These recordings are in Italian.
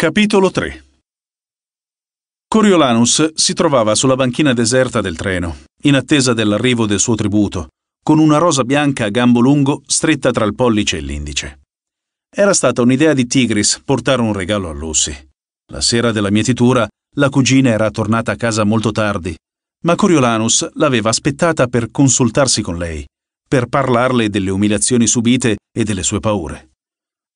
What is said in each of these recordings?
Capitolo 3 Coriolanus si trovava sulla banchina deserta del treno, in attesa dell'arrivo del suo tributo, con una rosa bianca a gambo lungo stretta tra il pollice e l'indice. Era stata un'idea di Tigris portare un regalo a Lucy. La sera della mietitura, la cugina era tornata a casa molto tardi, ma Coriolanus l'aveva aspettata per consultarsi con lei, per parlarle delle umiliazioni subite e delle sue paure.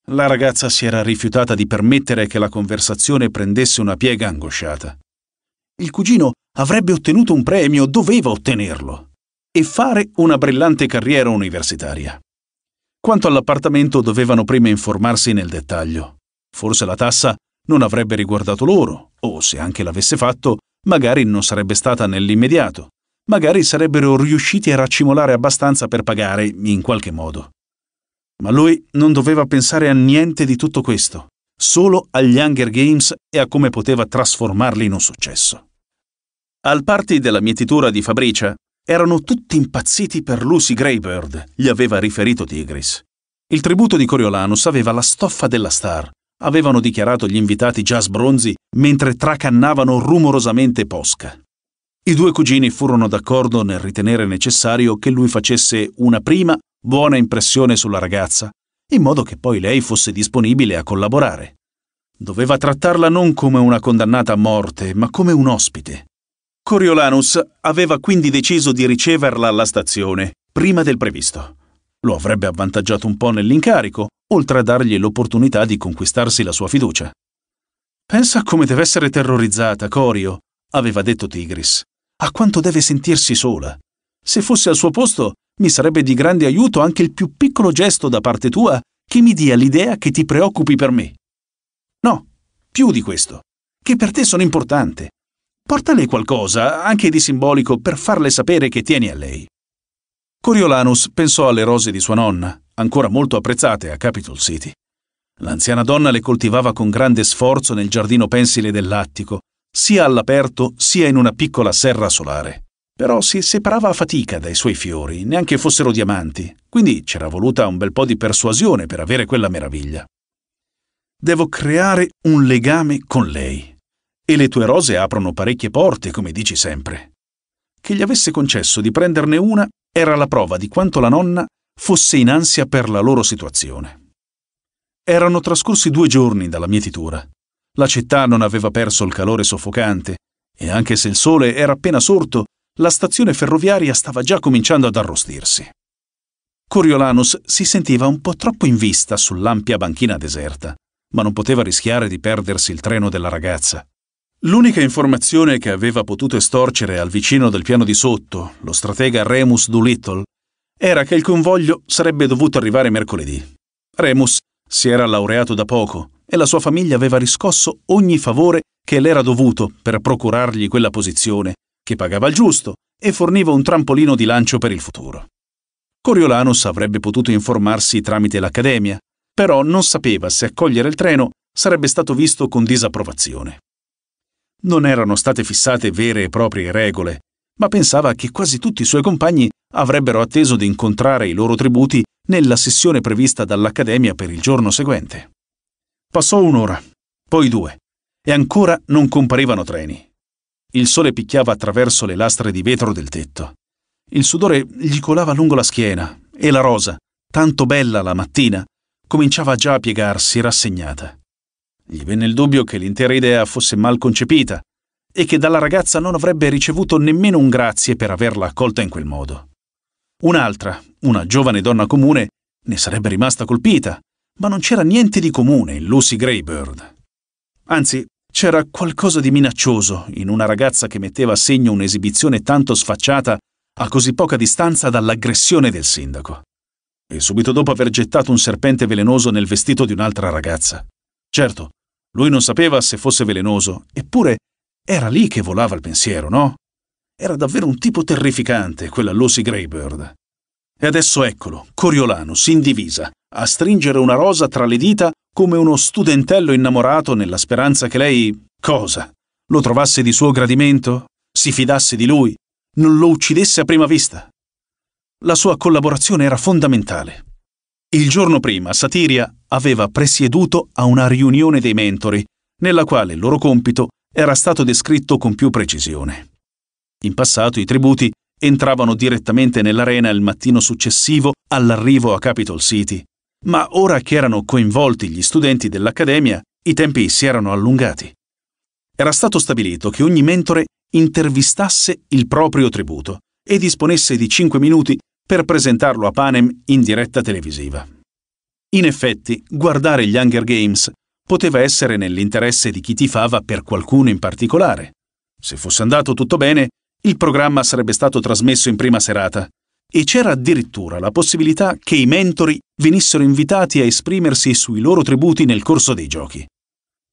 La ragazza si era rifiutata di permettere che la conversazione prendesse una piega angosciata. Il cugino avrebbe ottenuto un premio, doveva ottenerlo, e fare una brillante carriera universitaria. Quanto all'appartamento dovevano prima informarsi nel dettaglio. Forse la tassa non avrebbe riguardato loro, o se anche l'avesse fatto, magari non sarebbe stata nell'immediato. Magari sarebbero riusciti a raccimolare abbastanza per pagare, in qualche modo. Ma lui non doveva pensare a niente di tutto questo, solo agli Hunger Games e a come poteva trasformarli in un successo. Al party della mietitura di Fabricia erano tutti impazziti per Lucy Greybird, gli aveva riferito Tigris. Il tributo di Coriolanus aveva la stoffa della star, avevano dichiarato gli invitati jazz bronzi mentre tracannavano rumorosamente Posca. I due cugini furono d'accordo nel ritenere necessario che lui facesse una prima buona impressione sulla ragazza, in modo che poi lei fosse disponibile a collaborare. Doveva trattarla non come una condannata a morte, ma come un ospite. Coriolanus aveva quindi deciso di riceverla alla stazione, prima del previsto. Lo avrebbe avvantaggiato un po' nell'incarico, oltre a dargli l'opportunità di conquistarsi la sua fiducia. Pensa come deve essere terrorizzata, Corio, aveva detto Tigris. A quanto deve sentirsi sola. Se fosse al suo posto, mi sarebbe di grande aiuto anche il più piccolo gesto da parte tua che mi dia l'idea che ti preoccupi per me. No, più di questo, che per te sono importante. Portale qualcosa, anche di simbolico, per farle sapere che tieni a lei. Coriolanus pensò alle rose di sua nonna, ancora molto apprezzate a Capitol City. L'anziana donna le coltivava con grande sforzo nel giardino pensile dell'attico, sia all'aperto sia in una piccola serra solare. Però si separava a fatica dai suoi fiori, neanche fossero diamanti, quindi c'era voluta un bel po' di persuasione per avere quella meraviglia. Devo creare un legame con lei. E le tue rose aprono parecchie porte, come dici sempre. Che gli avesse concesso di prenderne una era la prova di quanto la nonna fosse in ansia per la loro situazione. Erano trascorsi due giorni dalla mietitura. La città non aveva perso il calore soffocante e anche se il sole era appena sorto, la stazione ferroviaria stava già cominciando ad arrostirsi. Coriolanus si sentiva un po' troppo in vista sull'ampia banchina deserta, ma non poteva rischiare di perdersi il treno della ragazza. L'unica informazione che aveva potuto estorcere al vicino del piano di sotto, lo stratega Remus Doolittle, era che il convoglio sarebbe dovuto arrivare mercoledì. Remus si era laureato da poco e la sua famiglia aveva riscosso ogni favore che le era dovuto per procurargli quella posizione che pagava il giusto e forniva un trampolino di lancio per il futuro. Coriolanus avrebbe potuto informarsi tramite l'Accademia, però non sapeva se accogliere il treno sarebbe stato visto con disapprovazione. Non erano state fissate vere e proprie regole, ma pensava che quasi tutti i suoi compagni avrebbero atteso di incontrare i loro tributi nella sessione prevista dall'Accademia per il giorno seguente. Passò un'ora, poi due, e ancora non comparivano treni. Il sole picchiava attraverso le lastre di vetro del tetto. Il sudore gli colava lungo la schiena e la rosa, tanto bella la mattina, cominciava già a piegarsi rassegnata. Gli venne il dubbio che l'intera idea fosse mal concepita e che dalla ragazza non avrebbe ricevuto nemmeno un grazie per averla accolta in quel modo. Un'altra, una giovane donna comune, ne sarebbe rimasta colpita, ma non c'era niente di comune in Lucy Greybird. Anzi, c'era qualcosa di minaccioso in una ragazza che metteva a segno un'esibizione tanto sfacciata a così poca distanza dall'aggressione del sindaco. E subito dopo aver gettato un serpente velenoso nel vestito di un'altra ragazza. Certo, lui non sapeva se fosse velenoso, eppure era lì che volava il pensiero, no? Era davvero un tipo terrificante, quella Lucy Greybird. E adesso eccolo, Coriolano, sin divisa, a stringere una rosa tra le dita come uno studentello innamorato nella speranza che lei... cosa? Lo trovasse di suo gradimento? Si fidasse di lui? Non lo uccidesse a prima vista? La sua collaborazione era fondamentale. Il giorno prima Satiria aveva presieduto a una riunione dei mentori, nella quale il loro compito era stato descritto con più precisione. In passato i tributi entravano direttamente nell'arena il mattino successivo all'arrivo a Capitol City ma ora che erano coinvolti gli studenti dell'Accademia, i tempi si erano allungati. Era stato stabilito che ogni mentore intervistasse il proprio tributo e disponesse di 5 minuti per presentarlo a Panem in diretta televisiva. In effetti, guardare gli Hunger Games poteva essere nell'interesse di chi tifava per qualcuno in particolare. Se fosse andato tutto bene, il programma sarebbe stato trasmesso in prima serata e c'era addirittura la possibilità che i mentori venissero invitati a esprimersi sui loro tributi nel corso dei giochi.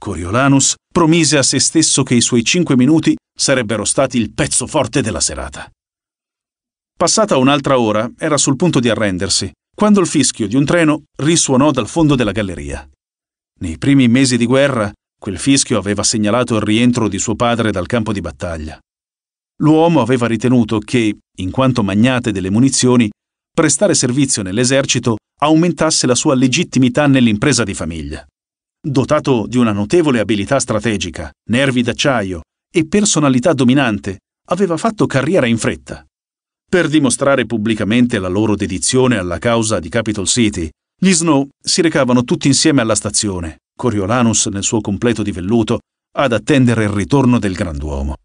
Coriolanus promise a se stesso che i suoi cinque minuti sarebbero stati il pezzo forte della serata. Passata un'altra ora, era sul punto di arrendersi, quando il fischio di un treno risuonò dal fondo della galleria. Nei primi mesi di guerra, quel fischio aveva segnalato il rientro di suo padre dal campo di battaglia. L'uomo aveva ritenuto che, in quanto magnate delle munizioni, prestare servizio nell'esercito aumentasse la sua legittimità nell'impresa di famiglia. Dotato di una notevole abilità strategica, nervi d'acciaio e personalità dominante, aveva fatto carriera in fretta. Per dimostrare pubblicamente la loro dedizione alla causa di Capitol City, gli Snow si recavano tutti insieme alla stazione, Coriolanus nel suo completo di velluto, ad attendere il ritorno del Granduomo.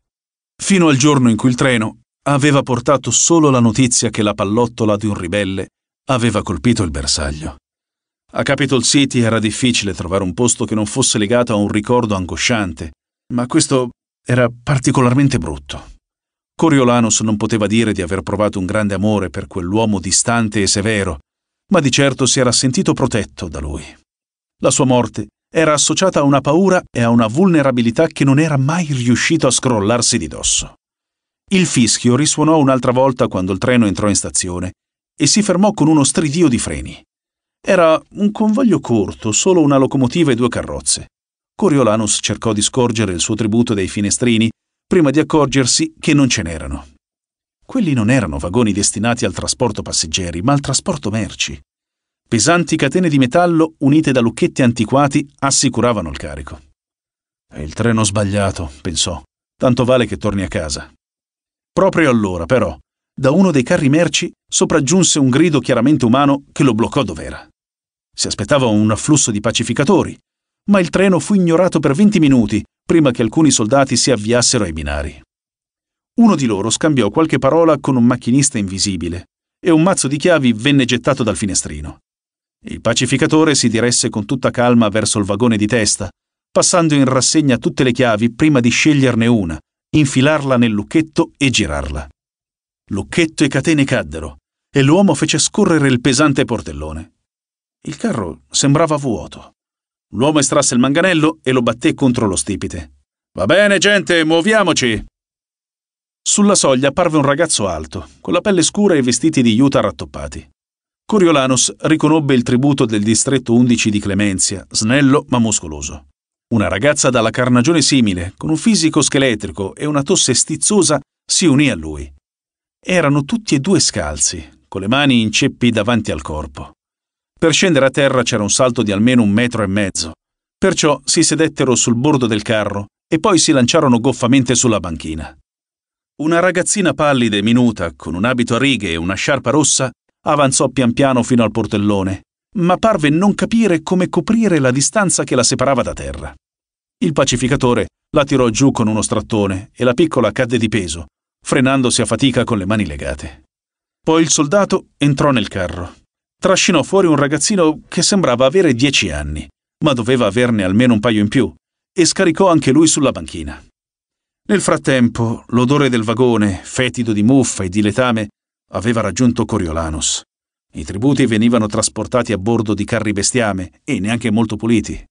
Fino al giorno in cui il treno, aveva portato solo la notizia che la pallottola di un ribelle aveva colpito il bersaglio. A Capitol City era difficile trovare un posto che non fosse legato a un ricordo angosciante, ma questo era particolarmente brutto. Coriolanus non poteva dire di aver provato un grande amore per quell'uomo distante e severo, ma di certo si era sentito protetto da lui. La sua morte era associata a una paura e a una vulnerabilità che non era mai riuscito a scrollarsi di dosso. Il fischio risuonò un'altra volta quando il treno entrò in stazione e si fermò con uno stridio di freni. Era un convoglio corto, solo una locomotiva e due carrozze. Coriolanus cercò di scorgere il suo tributo dai finestrini prima di accorgersi che non ce n'erano. Quelli non erano vagoni destinati al trasporto passeggeri, ma al trasporto merci. Pesanti catene di metallo unite da lucchetti antiquati assicuravano il carico. È il treno sbagliato, pensò. Tanto vale che torni a casa. Proprio allora, però, da uno dei carri merci sopraggiunse un grido chiaramente umano che lo bloccò dov'era. Si aspettava un afflusso di pacificatori, ma il treno fu ignorato per 20 minuti prima che alcuni soldati si avviassero ai binari. Uno di loro scambiò qualche parola con un macchinista invisibile e un mazzo di chiavi venne gettato dal finestrino. Il pacificatore si diresse con tutta calma verso il vagone di testa, passando in rassegna tutte le chiavi prima di sceglierne una, infilarla nel lucchetto e girarla. Lucchetto e catene caddero e l'uomo fece scorrere il pesante portellone. Il carro sembrava vuoto. L'uomo estrasse il manganello e lo batté contro lo stipite. Va bene, gente, muoviamoci! Sulla soglia apparve un ragazzo alto, con la pelle scura e vestiti di juta rattoppati. Coriolanus riconobbe il tributo del distretto 11 di Clemenzia, snello ma muscoloso. Una ragazza dalla carnagione simile, con un fisico scheletrico e una tosse stizzosa, si unì a lui. Erano tutti e due scalzi, con le mani in ceppi davanti al corpo. Per scendere a terra c'era un salto di almeno un metro e mezzo, perciò si sedettero sul bordo del carro e poi si lanciarono goffamente sulla banchina. Una ragazzina pallida e minuta, con un abito a righe e una sciarpa rossa, avanzò pian piano fino al portellone ma parve non capire come coprire la distanza che la separava da terra. Il pacificatore la tirò giù con uno strattone e la piccola cadde di peso, frenandosi a fatica con le mani legate. Poi il soldato entrò nel carro. Trascinò fuori un ragazzino che sembrava avere dieci anni, ma doveva averne almeno un paio in più, e scaricò anche lui sulla banchina. Nel frattempo, l'odore del vagone, fetido di muffa e di letame, aveva raggiunto Coriolanus. I tributi venivano trasportati a bordo di carri bestiame e neanche molto puliti.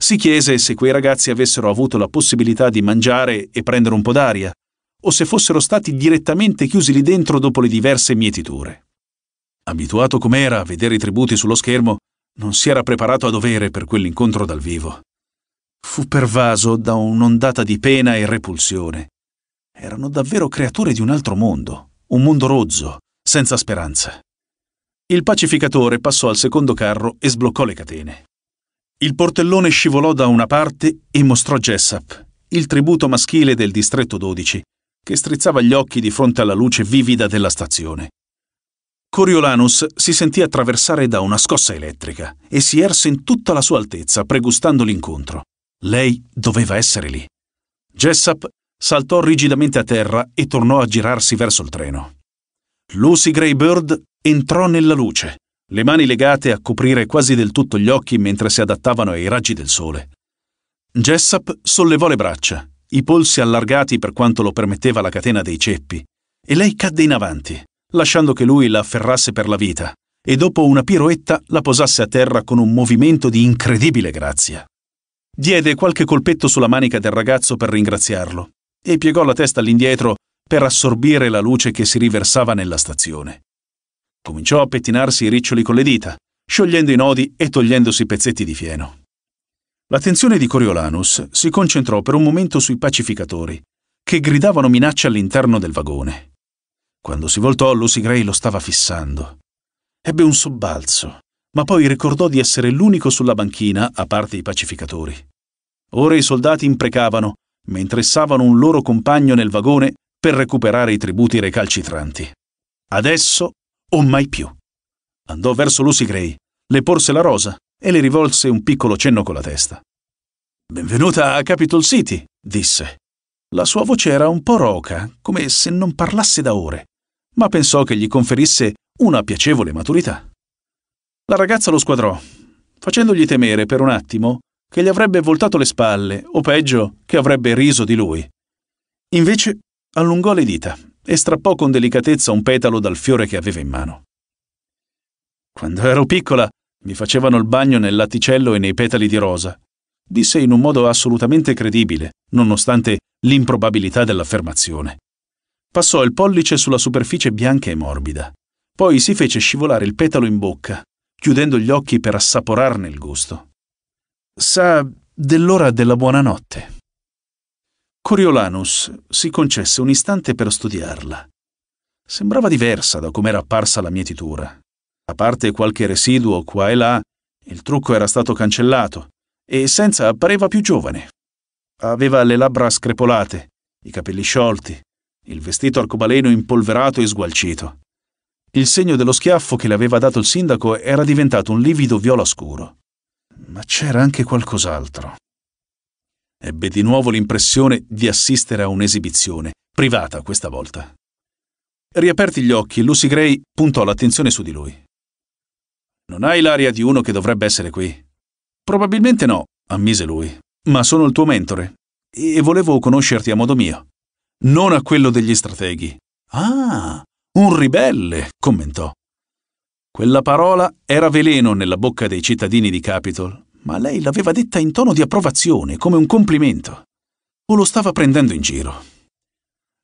Si chiese se quei ragazzi avessero avuto la possibilità di mangiare e prendere un po' d'aria, o se fossero stati direttamente chiusi lì dentro dopo le diverse mietiture. Abituato com'era a vedere i tributi sullo schermo, non si era preparato a dovere per quell'incontro dal vivo. Fu pervaso da un'ondata di pena e repulsione. Erano davvero creature di un altro mondo, un mondo rozzo, senza speranza. Il pacificatore passò al secondo carro e sbloccò le catene. Il portellone scivolò da una parte e mostrò Jessup, il tributo maschile del distretto 12, che strizzava gli occhi di fronte alla luce vivida della stazione. Coriolanus si sentì attraversare da una scossa elettrica e si erse in tutta la sua altezza, pregustando l'incontro. Lei doveva essere lì. Jessup saltò rigidamente a terra e tornò a girarsi verso il treno. Lucy Greybird Entrò nella luce, le mani legate a coprire quasi del tutto gli occhi mentre si adattavano ai raggi del sole. Jessap sollevò le braccia, i polsi allargati per quanto lo permetteva la catena dei ceppi, e lei cadde in avanti, lasciando che lui la afferrasse per la vita, e dopo una piroetta la posasse a terra con un movimento di incredibile grazia. Diede qualche colpetto sulla manica del ragazzo per ringraziarlo, e piegò la testa all'indietro per assorbire la luce che si riversava nella stazione. Cominciò a pettinarsi i riccioli con le dita, sciogliendo i nodi e togliendosi pezzetti di fieno. L'attenzione di Coriolanus si concentrò per un momento sui pacificatori, che gridavano minacce all'interno del vagone. Quando si voltò, Lucy Gray lo stava fissando. Ebbe un sobbalzo, ma poi ricordò di essere l'unico sulla banchina, a parte i pacificatori. Ora i soldati imprecavano, mentre savano un loro compagno nel vagone per recuperare i tributi recalcitranti. Adesso o mai più. Andò verso Lucy Gray, le porse la rosa e le rivolse un piccolo cenno con la testa. Benvenuta a Capitol City, disse. La sua voce era un po' roca, come se non parlasse da ore, ma pensò che gli conferisse una piacevole maturità. La ragazza lo squadrò, facendogli temere per un attimo che gli avrebbe voltato le spalle, o peggio, che avrebbe riso di lui. Invece allungò le dita e strappò con delicatezza un petalo dal fiore che aveva in mano. Quando ero piccola mi facevano il bagno nel latticello e nei petali di rosa, disse in un modo assolutamente credibile, nonostante l'improbabilità dell'affermazione. Passò il pollice sulla superficie bianca e morbida, poi si fece scivolare il petalo in bocca, chiudendo gli occhi per assaporarne il gusto. Sa dell'ora della buonanotte. Coriolanus si concesse un istante per studiarla. Sembrava diversa da come era apparsa la mietitura. A parte qualche residuo qua e là, il trucco era stato cancellato e senza appareva più giovane. Aveva le labbra screpolate, i capelli sciolti, il vestito arcobaleno impolverato e sgualcito. Il segno dello schiaffo che le aveva dato il sindaco era diventato un livido viola scuro. Ma c'era anche qualcos'altro. Ebbe di nuovo l'impressione di assistere a un'esibizione, privata questa volta. Riaperti gli occhi, Lucy Gray puntò l'attenzione su di lui. Non hai l'aria di uno che dovrebbe essere qui. Probabilmente no, ammise lui, ma sono il tuo mentore e volevo conoscerti a modo mio. Non a quello degli strateghi. Ah, un ribelle, commentò. Quella parola era veleno nella bocca dei cittadini di Capitol ma lei l'aveva detta in tono di approvazione, come un complimento. O lo stava prendendo in giro.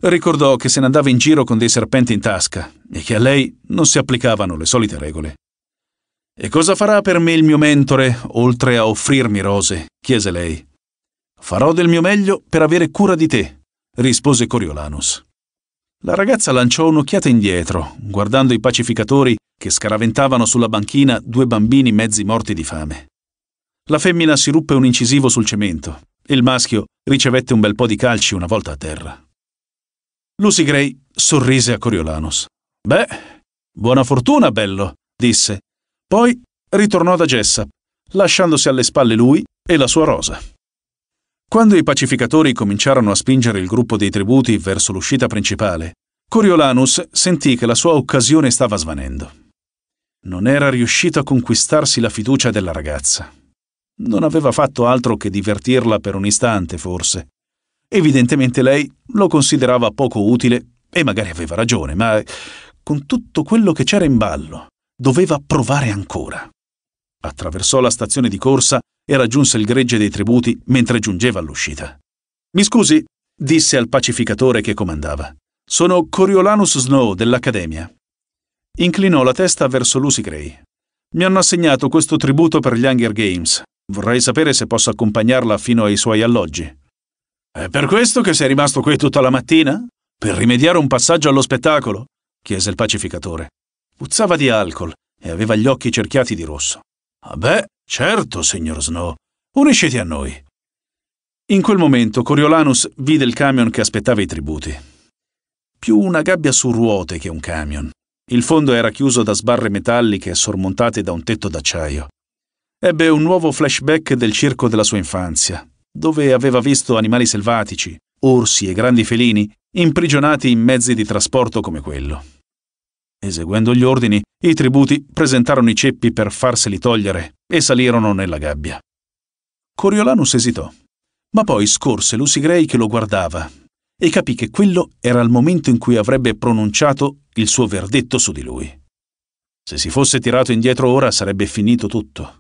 Ricordò che se ne andava in giro con dei serpenti in tasca e che a lei non si applicavano le solite regole. E cosa farà per me il mio mentore, oltre a offrirmi rose? chiese lei. Farò del mio meglio per avere cura di te, rispose Coriolanus. La ragazza lanciò un'occhiata indietro, guardando i pacificatori che scaraventavano sulla banchina due bambini mezzi morti di fame. La femmina si ruppe un incisivo sul cemento e il maschio ricevette un bel po' di calci una volta a terra. Lucy Gray sorrise a Coriolanus. Beh, buona fortuna, bello, disse. Poi ritornò da Jessup, lasciandosi alle spalle lui e la sua rosa. Quando i pacificatori cominciarono a spingere il gruppo dei tributi verso l'uscita principale, Coriolanus sentì che la sua occasione stava svanendo. Non era riuscito a conquistarsi la fiducia della ragazza. Non aveva fatto altro che divertirla per un istante, forse. Evidentemente lei lo considerava poco utile e magari aveva ragione, ma con tutto quello che c'era in ballo, doveva provare ancora. Attraversò la stazione di corsa e raggiunse il gregge dei tributi mentre giungeva all'uscita. Mi scusi, disse al pacificatore che comandava. Sono Coriolanus Snow dell'Accademia. Inclinò la testa verso Lucy Gray. Mi hanno assegnato questo tributo per gli Hunger Games. Vorrei sapere se posso accompagnarla fino ai suoi alloggi. È per questo che sei rimasto qui tutta la mattina? Per rimediare un passaggio allo spettacolo? chiese il pacificatore. Puzzava di alcol e aveva gli occhi cerchiati di rosso. Ah beh, certo, signor Snow. Unisciti a noi. In quel momento Coriolanus vide il camion che aspettava i tributi. Più una gabbia su ruote che un camion. Il fondo era chiuso da sbarre metalliche sormontate da un tetto d'acciaio. Ebbe un nuovo flashback del circo della sua infanzia, dove aveva visto animali selvatici, orsi e grandi felini imprigionati in mezzi di trasporto come quello. Eseguendo gli ordini, i tributi presentarono i ceppi per farseli togliere e salirono nella gabbia. Coriolanus esitò, ma poi scorse Lucy Gray che lo guardava e capì che quello era il momento in cui avrebbe pronunciato il suo verdetto su di lui. Se si fosse tirato indietro ora sarebbe finito tutto.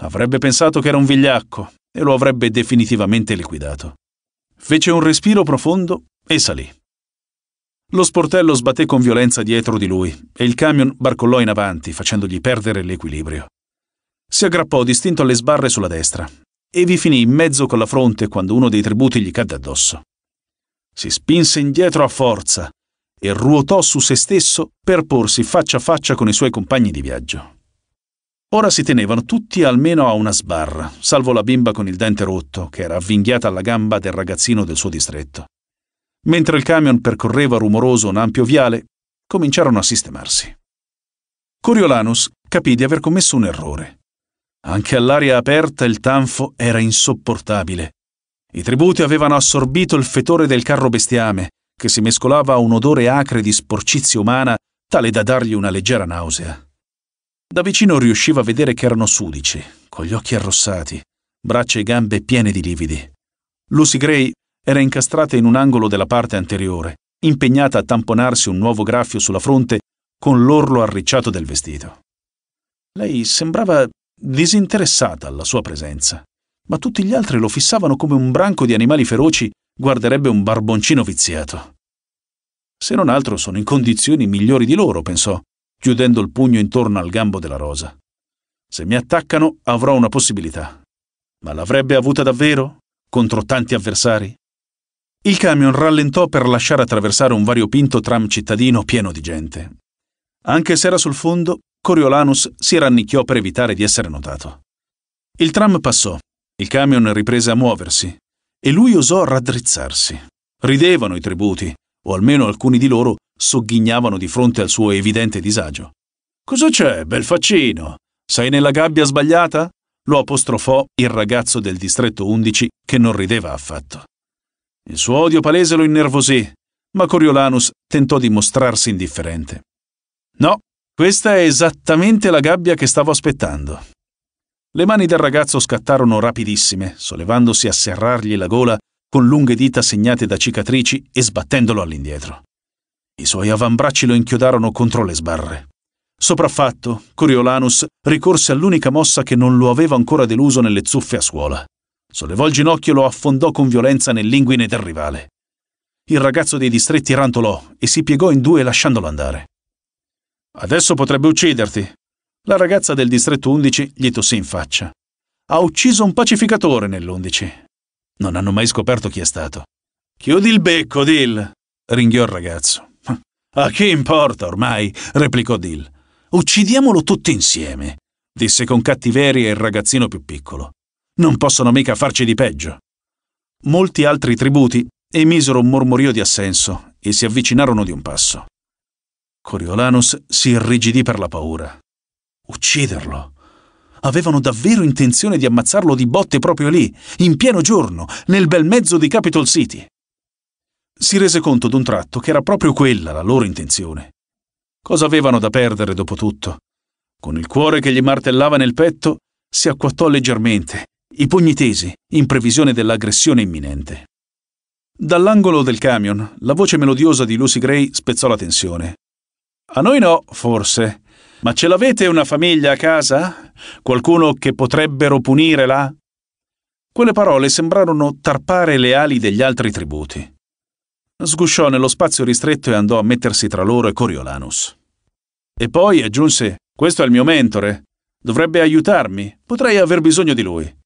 Avrebbe pensato che era un vigliacco e lo avrebbe definitivamente liquidato. Fece un respiro profondo e salì. Lo sportello sbatté con violenza dietro di lui e il camion barcollò in avanti, facendogli perdere l'equilibrio. Si aggrappò distinto alle sbarre sulla destra e vi finì in mezzo con la fronte quando uno dei tributi gli cadde addosso. Si spinse indietro a forza e ruotò su se stesso per porsi faccia a faccia con i suoi compagni di viaggio. Ora si tenevano tutti almeno a una sbarra, salvo la bimba con il dente rotto, che era avvinghiata alla gamba del ragazzino del suo distretto. Mentre il camion percorreva rumoroso un ampio viale, cominciarono a sistemarsi. Coriolanus capì di aver commesso un errore. Anche all'aria aperta il tanfo era insopportabile. I tributi avevano assorbito il fetore del carro bestiame, che si mescolava a un odore acre di sporcizia umana tale da dargli una leggera nausea. Da vicino riusciva a vedere che erano sudici, con gli occhi arrossati, braccia e gambe piene di lividi. Lucy Gray era incastrata in un angolo della parte anteriore, impegnata a tamponarsi un nuovo graffio sulla fronte con l'orlo arricciato del vestito. Lei sembrava disinteressata alla sua presenza, ma tutti gli altri lo fissavano come un branco di animali feroci guarderebbe un barboncino viziato. Se non altro sono in condizioni migliori di loro, pensò, chiudendo il pugno intorno al gambo della rosa. Se mi attaccano avrò una possibilità. Ma l'avrebbe avuta davvero? Contro tanti avversari? Il camion rallentò per lasciare attraversare un variopinto tram cittadino pieno di gente. Anche se era sul fondo, Coriolanus si rannicchiò per evitare di essere notato. Il tram passò, il camion riprese a muoversi e lui osò raddrizzarsi. Ridevano i tributi, o almeno alcuni di loro, sogghignavano di fronte al suo evidente disagio. Cosa c'è, bel faccino? Sei nella gabbia sbagliata? Lo apostrofò il ragazzo del distretto 11 che non rideva affatto. Il suo odio palese lo innervosì, ma Coriolanus tentò di mostrarsi indifferente. No, questa è esattamente la gabbia che stavo aspettando. Le mani del ragazzo scattarono rapidissime, sollevandosi a serrargli la gola con lunghe dita segnate da cicatrici e sbattendolo all'indietro. I suoi avambracci lo inchiodarono contro le sbarre. Sopraffatto, Coriolanus ricorse all'unica mossa che non lo aveva ancora deluso nelle zuffe a scuola. Sollevò il ginocchio e lo affondò con violenza nell'inguine del rivale. Il ragazzo dei distretti rantolò e si piegò in due lasciandolo andare. Adesso potrebbe ucciderti. La ragazza del distretto 11 gli tossì in faccia. Ha ucciso un pacificatore nell'11. Non hanno mai scoperto chi è stato. Chiudi il becco, Dill, ringhiò il ragazzo. A che importa ormai? replicò Dill. Uccidiamolo tutti insieme, disse con cattiveria il ragazzino più piccolo. Non possono mica farci di peggio. Molti altri tributi emisero un mormorio di assenso e si avvicinarono di un passo. Coriolanus si irrigidì per la paura. Ucciderlo. Avevano davvero intenzione di ammazzarlo di botte proprio lì, in pieno giorno, nel bel mezzo di Capitol City si rese conto d'un tratto che era proprio quella la loro intenzione. Cosa avevano da perdere dopo tutto? Con il cuore che gli martellava nel petto, si acquattò leggermente, i pugni tesi, in previsione dell'aggressione imminente. Dall'angolo del camion, la voce melodiosa di Lucy Gray spezzò la tensione. A noi no, forse. Ma ce l'avete una famiglia a casa? Qualcuno che potrebbero punirela? Quelle parole sembrarono tarpare le ali degli altri tributi sgusciò nello spazio ristretto e andò a mettersi tra loro e Coriolanus. E poi aggiunse, questo è il mio mentore, dovrebbe aiutarmi, potrei aver bisogno di lui.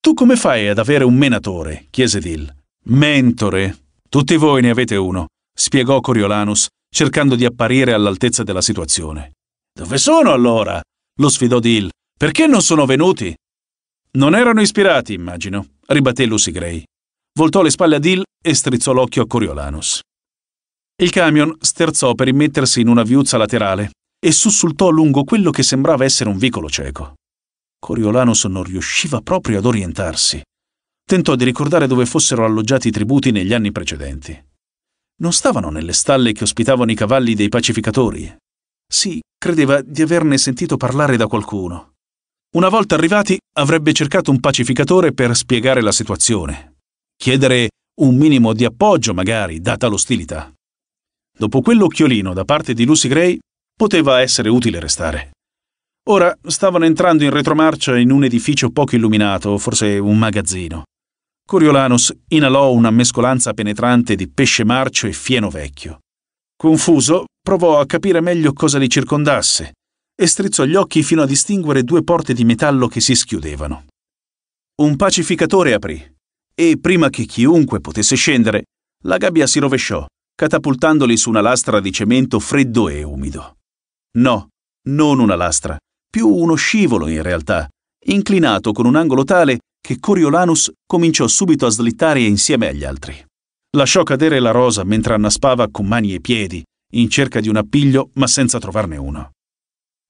Tu come fai ad avere un menatore? chiese Dill. Mentore. Tutti voi ne avete uno, spiegò Coriolanus, cercando di apparire all'altezza della situazione. Dove sono allora? lo sfidò Dill. Perché non sono venuti? Non erano ispirati, immagino, ribatté Lucy Gray voltò le spalle a Dill e strizzò l'occhio a Coriolanus. Il camion sterzò per immettersi in una viuzza laterale e sussultò lungo quello che sembrava essere un vicolo cieco. Coriolanus non riusciva proprio ad orientarsi. Tentò di ricordare dove fossero alloggiati i tributi negli anni precedenti. Non stavano nelle stalle che ospitavano i cavalli dei pacificatori. Sì, credeva di averne sentito parlare da qualcuno. Una volta arrivati, avrebbe cercato un pacificatore per spiegare la situazione, chiedere un minimo di appoggio, magari, data l'ostilità. Dopo quell'occhiolino da parte di Lucy Gray, poteva essere utile restare. Ora stavano entrando in retromarcia in un edificio poco illuminato, forse un magazzino. Coriolanus inalò una mescolanza penetrante di pesce marcio e fieno vecchio. Confuso, provò a capire meglio cosa li circondasse e strizzò gli occhi fino a distinguere due porte di metallo che si schiudevano. Un pacificatore aprì e prima che chiunque potesse scendere, la gabbia si rovesciò, catapultandoli su una lastra di cemento freddo e umido. No, non una lastra, più uno scivolo in realtà, inclinato con un angolo tale che Coriolanus cominciò subito a slittare insieme agli altri. Lasciò cadere la rosa mentre annaspava con mani e piedi, in cerca di un appiglio ma senza trovarne uno.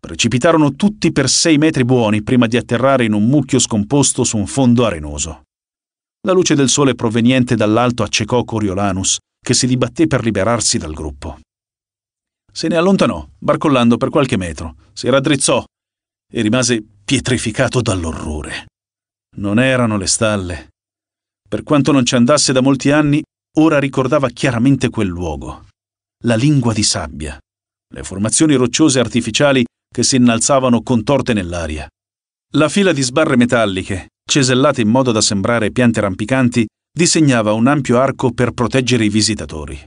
Precipitarono tutti per sei metri buoni prima di atterrare in un mucchio scomposto su un fondo arenoso. La luce del sole proveniente dall'alto accecò Coriolanus, che si dibatté per liberarsi dal gruppo. Se ne allontanò, barcollando per qualche metro, si raddrizzò e rimase pietrificato dall'orrore. Non erano le stalle. Per quanto non ci andasse da molti anni, ora ricordava chiaramente quel luogo. La lingua di sabbia, le formazioni rocciose artificiali che si innalzavano contorte nell'aria, la fila di sbarre metalliche, cesellate in modo da sembrare piante rampicanti, disegnava un ampio arco per proteggere i visitatori.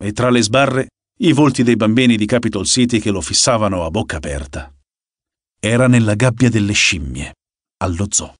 E tra le sbarre, i volti dei bambini di Capitol City che lo fissavano a bocca aperta. Era nella gabbia delle scimmie, allo zoo.